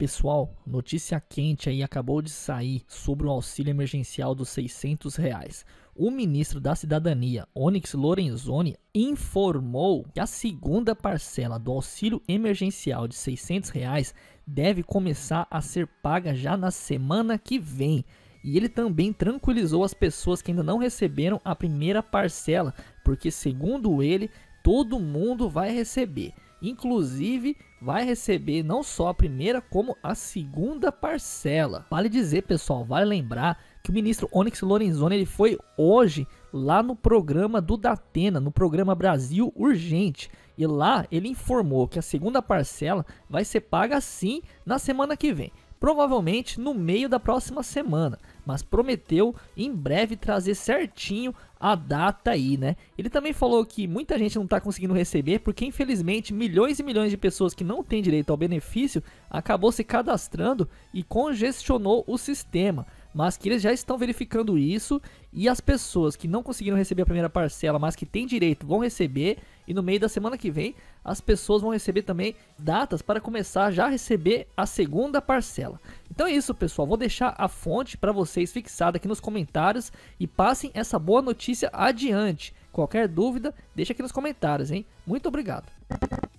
Pessoal, notícia quente aí acabou de sair sobre o auxílio emergencial dos 600 reais. O ministro da Cidadania, Onyx Lorenzoni, informou que a segunda parcela do auxílio emergencial de 600 reais deve começar a ser paga já na semana que vem. E ele também tranquilizou as pessoas que ainda não receberam a primeira parcela, porque segundo ele, todo mundo vai receber. Inclusive, vai receber não só a primeira, como a segunda parcela. Vale dizer, pessoal, vale lembrar que o ministro Onyx Lorenzoni ele foi hoje lá no programa do Datena, no programa Brasil Urgente. E lá ele informou que a segunda parcela vai ser paga sim na semana que vem provavelmente no meio da próxima semana, mas prometeu em breve trazer certinho a data aí, né? Ele também falou que muita gente não está conseguindo receber porque infelizmente milhões e milhões de pessoas que não têm direito ao benefício acabou se cadastrando e congestionou o sistema mas que eles já estão verificando isso e as pessoas que não conseguiram receber a primeira parcela, mas que têm direito, vão receber e no meio da semana que vem, as pessoas vão receber também datas para começar já a receber a segunda parcela. Então é isso, pessoal. Vou deixar a fonte para vocês fixada aqui nos comentários e passem essa boa notícia adiante. Qualquer dúvida, deixa aqui nos comentários, hein? Muito obrigado.